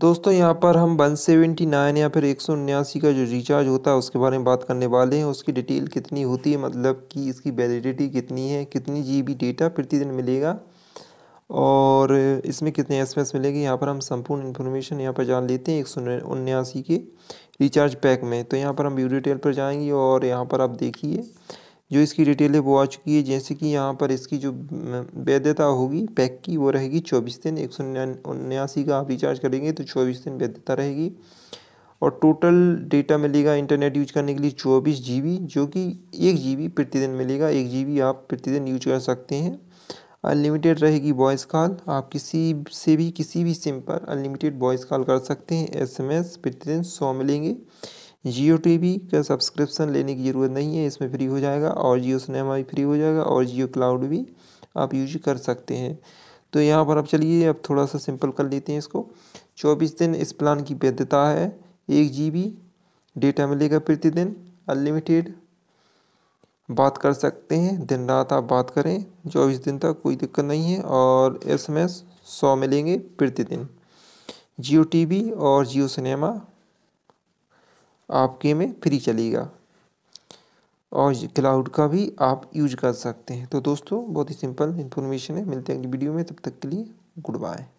दोस्तों यहाँ पर हम 179 या फिर एक का जो रिचार्ज होता है उसके बारे में बात करने वाले हैं उसकी डिटेल कितनी होती है मतलब कि इसकी वैलिडिटी कितनी है कितनी जीबी डेटा प्रतिदिन मिलेगा और इसमें कितने एसएमएस मिलेंगे यहाँ पर हम संपूर्ण इन्फॉर्मेशन यहाँ पर जान लेते हैं एक के रिचार्ज पैक में तो यहाँ पर हम व्यू डिटेल पर जाएंगे और यहाँ पर आप देखिए जो इसकी डिटेल है वो आ चुकी है जैसे कि यहाँ पर इसकी जो वैधता होगी पैक की वो रहेगी चौबीस दिन एक सौ उन्यासी का आप रिचार्ज करेंगे तो चौबीस दिन वैधता रहेगी और टोटल डेटा मिलेगा इंटरनेट यूज करने के लिए चौबीस जी जो कि एक जी प्रतिदिन मिलेगा एक जी आप प्रतिदिन यूज कर सकते हैं अनलिमिटेड रहेगी वॉइस कॉल आप किसी से भी किसी भी सिम पर अनलिमिटेड वॉइस कॉल कर सकते हैं एस प्रतिदिन सौ मिलेंगे जियो टी वी का सब्सक्रिप्शन लेने की ज़रूरत नहीं है इसमें फ्री हो जाएगा और जियो सिनेमा भी फ्री हो जाएगा और जियो क्लाउड भी आप यूज कर सकते हैं तो यहाँ पर आप चलिए अब थोड़ा सा सिंपल कर लेते हैं इसको चौबीस दिन इस प्लान की वैधता है एक जी बी डेटा मिलेगा प्रतिदिन अनलिमिटेड बात कर सकते हैं दिन रात आप बात करें चौबीस दिन तक कोई दिक्कत नहीं है और एस एम एस सौ मिलेंगे प्रतिदिन जियो टी और जियो सिनेमा आपके में फ्री चलेगा और क्लाउड का भी आप यूज कर सकते हैं तो दोस्तों बहुत ही सिंपल इन्फॉर्मेशन है मिलते हैं अगली वीडियो में तब तक के लिए गुड बाय